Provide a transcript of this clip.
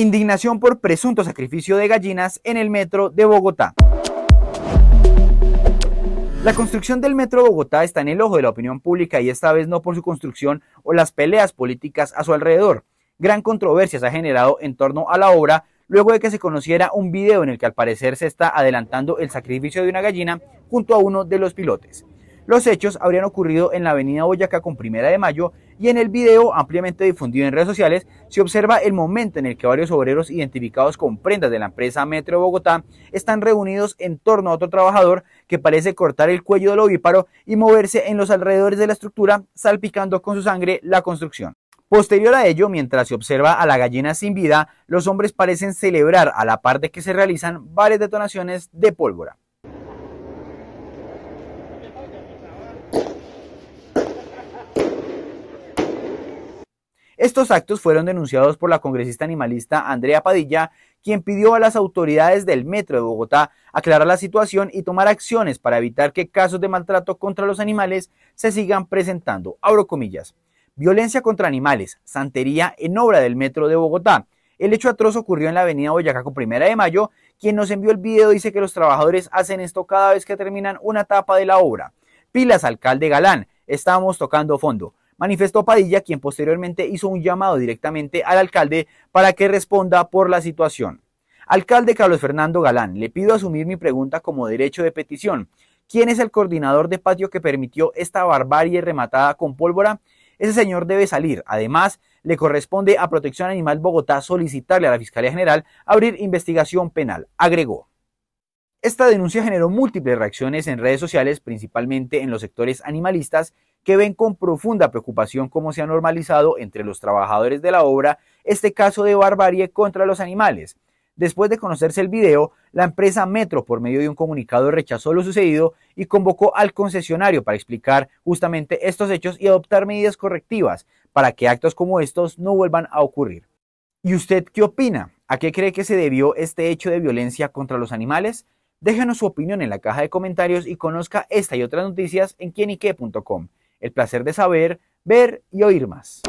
Indignación por presunto sacrificio de gallinas en el metro de Bogotá. La construcción del Metro de Bogotá está en el ojo de la opinión pública y esta vez no por su construcción o las peleas políticas a su alrededor. Gran controversia se ha generado en torno a la obra luego de que se conociera un video en el que al parecer se está adelantando el sacrificio de una gallina junto a uno de los pilotes. Los hechos habrían ocurrido en la avenida Boyacá con Primera de Mayo y en el video ampliamente difundido en redes sociales se observa el momento en el que varios obreros identificados con prendas de la empresa Metro Bogotá están reunidos en torno a otro trabajador que parece cortar el cuello del ovíparo y moverse en los alrededores de la estructura salpicando con su sangre la construcción. Posterior a ello, mientras se observa a la gallina sin vida, los hombres parecen celebrar a la par de que se realizan varias detonaciones de pólvora. Estos actos fueron denunciados por la congresista animalista Andrea Padilla, quien pidió a las autoridades del Metro de Bogotá aclarar la situación y tomar acciones para evitar que casos de maltrato contra los animales se sigan presentando. Abro comillas. Violencia contra animales, santería en obra del Metro de Bogotá. El hecho atroz ocurrió en la avenida Boyacá con Primera de Mayo. Quien nos envió el video dice que los trabajadores hacen esto cada vez que terminan una etapa de la obra. Pilas, alcalde Galán, estamos tocando fondo manifestó Padilla, quien posteriormente hizo un llamado directamente al alcalde para que responda por la situación. Alcalde Carlos Fernando Galán, le pido asumir mi pregunta como derecho de petición. ¿Quién es el coordinador de patio que permitió esta barbarie rematada con pólvora? Ese señor debe salir. Además, le corresponde a Protección Animal Bogotá solicitarle a la Fiscalía General abrir investigación penal, agregó. Esta denuncia generó múltiples reacciones en redes sociales, principalmente en los sectores animalistas, que ven con profunda preocupación cómo se ha normalizado entre los trabajadores de la obra este caso de barbarie contra los animales. Después de conocerse el video, la empresa Metro, por medio de un comunicado, rechazó lo sucedido y convocó al concesionario para explicar justamente estos hechos y adoptar medidas correctivas para que actos como estos no vuelvan a ocurrir. ¿Y usted qué opina? ¿A qué cree que se debió este hecho de violencia contra los animales? Déjanos su opinión en la caja de comentarios y conozca esta y otras noticias en quienyque.com. El placer de saber, ver y oír más.